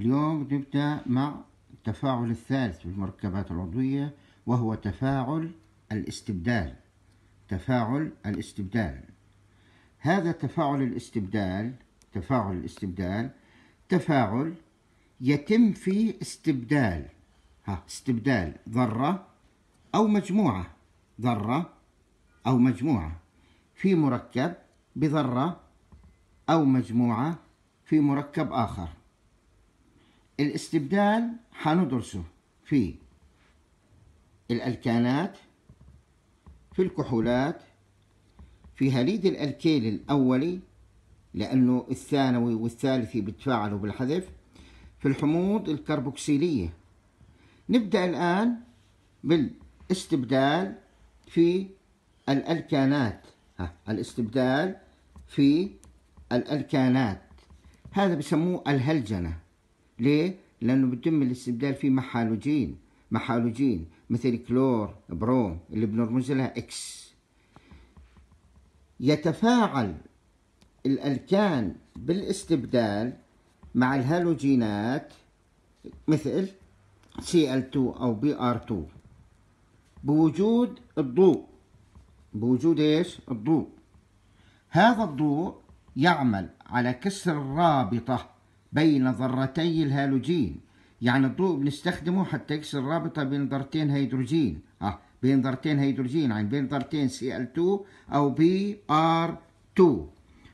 اليوم نبدأ مع التفاعل الثالث في المركبات العضوية وهو تفاعل الاستبدال تفاعل الاستبدال هذا تفاعل الاستبدال تفاعل الاستبدال تفاعل يتم فيه استبدال ها استبدال ذرة أو مجموعة ذرة أو مجموعة في مركب بذرة أو مجموعة في مركب آخر الاستبدال حندرسه في الألكانات في الكحولات في هليد الألكيل الأولي لأنه الثانوي والثالثي بتفاعلوا بالحذف في الحموض الكربوكسيلية نبدأ الآن بالاستبدال في الألكانات ها. الاستبدال في الألكانات هذا بسموه الهلجنة ليه؟ لأنه بيتم الاستبدال فيه محالوجين محالوجين مثل كلور بروم اللي بنرمز لها اكس يتفاعل الألكان بالاستبدال مع الهالوجينات مثل Cl2 أو Br2 بوجود الضوء بوجود ايش؟ الضوء هذا الضوء يعمل على كسر الرابطة بين ذرتي الهالوجين يعني الضوء بنستخدمه حتى يكسر رابطة بين ذرتين هيدروجين آه بين ذرتين هيدروجين يعني بين ذرتين Cl2 أو Br2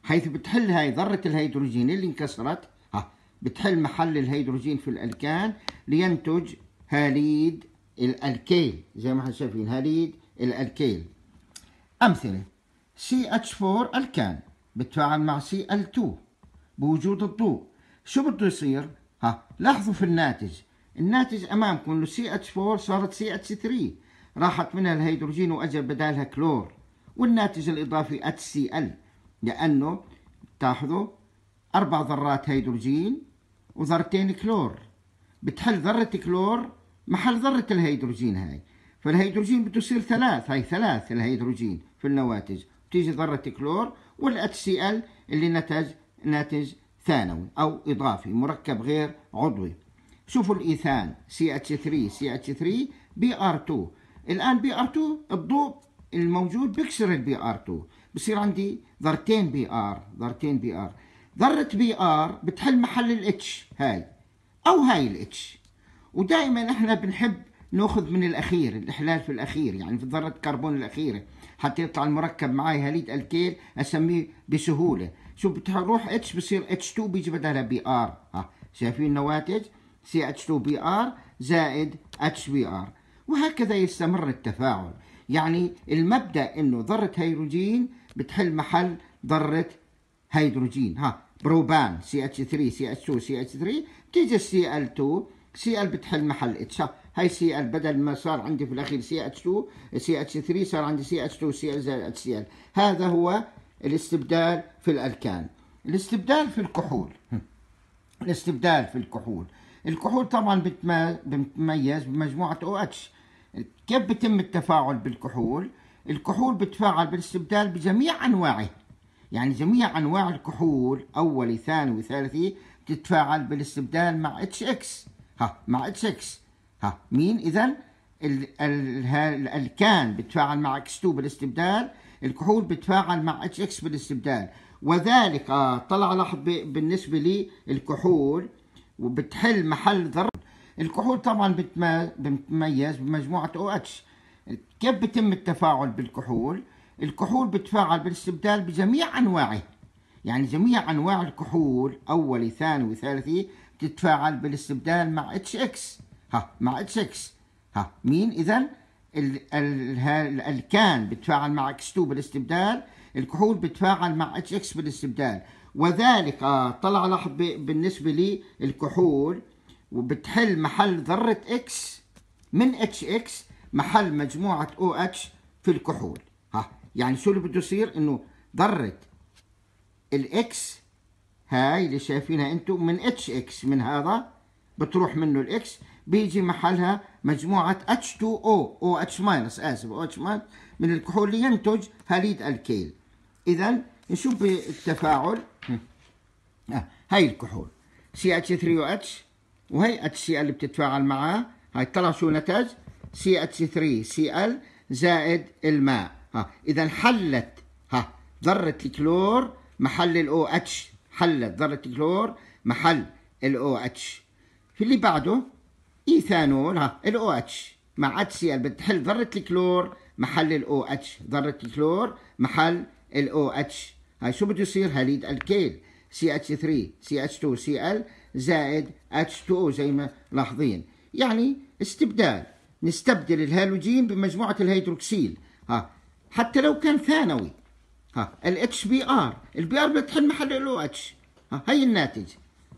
حيث بتحل هاي ذرة الهيدروجين اللي انكسرت آه بتحل محل الهيدروجين في الألكان لينتج هاليد الألكيل زي ما احنا شايفين هاليد الألكيل أمثلة CH4 ألكان بتفاعل مع Cl2 بوجود الضوء شو بده يصير؟ ها لاحظوا في الناتج الناتج امامكم لو سي اتش 4 صارت سي اتش 3 راحت منها الهيدروجين واجى بدالها كلور والناتج الاضافي اتش سي ال لانه بتاخذوا اربع ذرات هيدروجين وذرتين كلور بتحل ذره كلور محل ذره الهيدروجين هاي فالهيدروجين بده يصير ثلاث هاي ثلاث الهيدروجين في النواتج بتيجي ذره كلور والاتش سي ال اللي نتج ناتج ثانوي أو إضافي مركب غير عضوي شوفوا الإيثان CH3 CH3 BR2 الآن BR2 الضوء الموجود بكسر البي ار 2 بصير عندي ذرتين بي ار ذرتين بي ار ذرة بي ار بتحل محل الاتش هاي او هاي الاتش ودائما احنا بنحب ناخذ من الاخير الاحلال في الاخير يعني في ذرة الكربون الاخيره حتى يطلع المركب معي هاليد الكيل اسميه بسهوله شوف بتروح اتش بصير اتش 2 بيجي بدلها بي ار ها شايفين النواتج سي اتش 2 بي ار زائد اتش بي ار وهكذا يستمر التفاعل يعني المبدا انه ذره هيدروجين بتحل محل ذره هيدروجين ها بروبان سي اتش 3 سي اتش 2 سي اتش 3 بتيجي سي ال 2 سي ال بتحل محل اتش هاي سي ال بدل ما صار عندي في الاخير سي اتش 2 سي اتش 3 صار عندي سي اتش 2 سي ال زائد اتش سي ال هذا هو الاستبدال في الأركان الاستبدال في الكحول الاستبدال في الكحول الكحول طبعا بتميز بمجموعة او اتش كيف بتم التفاعل بالكحول الكحول بتفاعل بالاستبدال بجميع انواعه يعني جميع انواع الكحول اولي ثاني وثالثي بتتفاعل بالاستبدال مع اتش اكس ها مع اتش اكس ها مين اذا ال الكان بتفاعل مع اكس 2 بالاستبدال الكحول بتفاعل مع اتش اكس بالاستبدال وذلك آه طلع لاحظ بالنسبه لي الكحول وبتحل محل ضرب الكحول طبعا بتميز بمجموعه او اتش كيف بتم التفاعل بالكحول الكحول بتفاعل بالاستبدال بجميع انواعه يعني جميع انواع الكحول اولي ثاني وثالثي بتتفاعل بالاستبدال مع اتش اكس ها مع اتش اكس ها مين اذا الكان بتفاعل مع اكس 2 بالاستبدال الكحول بتفاعل مع اتش اكس بالاستبدال وذلك آه طلع لاحظ بالنسبه للكحول وبتحل محل ذره اكس من اتش اكس محل مجموعه او اتش في الكحول ها يعني شو اللي بده يصير انه ذره الاكس هاي اللي شايفينها انتم من اتش اكس من هذا بتروح منه الاكس بيجي محلها مجموعة H2O أو اتش 2 او او ماينس اسف او ماينس من الكحول لينتج هاليد الكيل إذا نشوف بالتفاعل آه، هاي الكحول سي اتش 3 اتش وهي سي ال بتتفاعل معها هاي طلع شو نتج سي اتش 3 ال زايد الماء ها إذا حلت ها ذرة الكلور محل الاو اتش حلت ذرة الكلور محل الاو OH في اللي بعده ايثانول ها الاو اتش مع اتش سي ال بتحل ذره الكلور محل الاو اتش ذره الكلور محل الاو اتش هاي شو بده يصير هاليد الكيل سي اتش 3 سي اتش 2 سي ال زائد اتش 2 او زي ما لاحظين يعني استبدال نستبدل الهالوجين بمجموعه الهيدروكسيل ها حتى لو كان ثانوي ها الاتش بي ار البي ار بتحل محل الاو اتش ها هي الناتج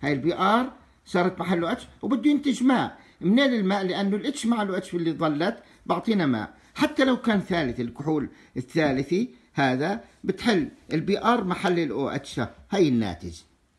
هاي البي ار صارت محل اتش وبده ينتج ماء منين الماء لانه الاتش مع الاتش اللي ضلت بعطينا ماء حتى لو كان ثالث الكحول الثالثي هذا بتحل البي ار محل الاو اتش هي الناتج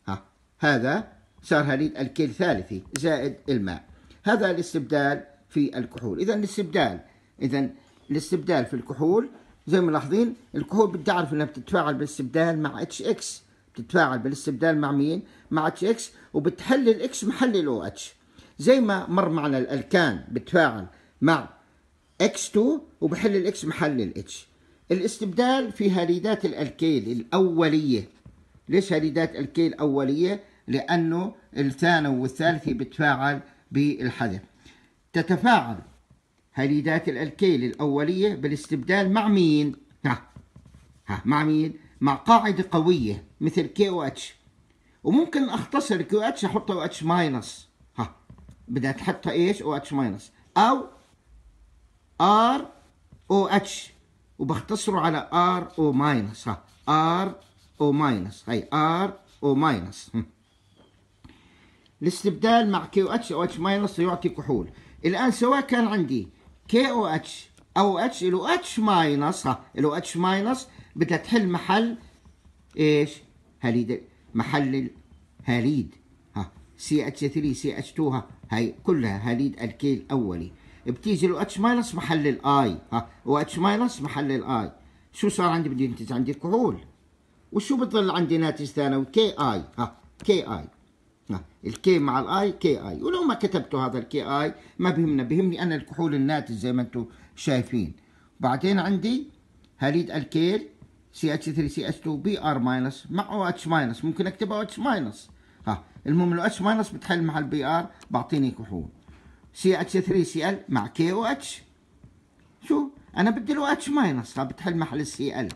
ها هذا صار هليل الكيل ثالثي زائد الماء هذا الاستبدال في الكحول اذا الاستبدال اذا الاستبدال في الكحول زي ما ملاحظين الكحول بدي اعرف انها بتتفاعل بالاستبدال مع اتش اكس بتتفاعل بالاستبدال مع مين؟ مع اتش اكس وبتحل الاكس محل الاو اتش زي ما مر معنا الالكان بتتفاعل مع اكس 2 وبحل الاكس محل الاتش الاستبدال في هاليدات الالكيل الاوليه ليش هاليدات الكيل اوليه؟ لانه الثانو والثالثي بتفاعل بالحذف تتفاعل هاليدات الالكيل الاوليه بالاستبدال مع مين؟ ها ها مع مين؟ مع قاعدة قوية مثل كي او اتش وممكن اختصر كي او اتش أحطها او اتش ماينس ها بدها تحطها ايش او اتش ماينس او ار او اتش وبختصره على ار او ماينس ها ار او ماينس هي ار او ماينس الاستبدال مع كي او اتش او اتش ماينس يعطي كحول الان سواء كان عندي كي او اتش او اتش له اتش ماينس ها له اتش ماينس بدها تحل محل ايش هاليد محل الهاليد ها سي اتش 3 سي اتش 2 ها هي كلها هاليد الكيل اولي بتيجي لو اتش ماينس محل الاي ها واتش اتش ماينس محل الاي شو صار عندي بدي ينتج عندي كحول وشو بضل عندي ناتج ثانوي كي اي ها كي اي الكي مع الاي كي اي ولو ما كتبتوا هذا الكي اي ما بهمنا بهمني انا الكحول الناتج زي ما انتم شايفين بعدين عندي هاليد الكيل سي اتش 3 سي اتش 2 بي ار ماينس مع او اتش ماينس ممكن اكتب او اتش ماينس ها المهم لو اتش ماينس بتحل محل بي ار بعطيني كحول سي اتش 3 سي ال مع كي او اتش شو انا بدي له اتش ماينس ها بتحل محل السي ال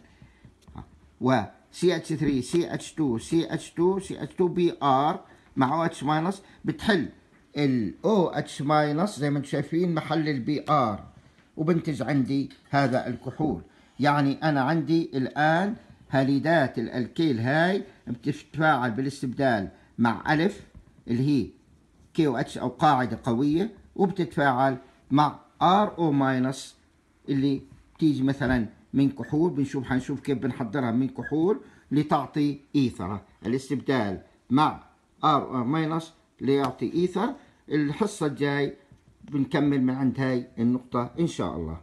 و سي اتش 3 سي اتش 2 سي اتش 2 سي اتش 2 بي ار مع او اتش ماينس بتحل الاو اتش ماينس زي ما انتم شايفين محل البي ار وبنتج عندي هذا الكحول يعني أنا عندي الآن هاليدات الألكيل هاي بتتفاعل بالاستبدال مع ألف اللي هي كي او اتش أو قاعدة قوية وبتتفاعل مع ار او ماينس اللي بتيجي مثلا من كحول بنشوف حنشوف كيف بنحضرها من كحول لتعطي ايثر الاستبدال مع ار او ماينس ليعطي ايثر الحصة الجاي بنكمل من عند هاي النقطة ان شاء الله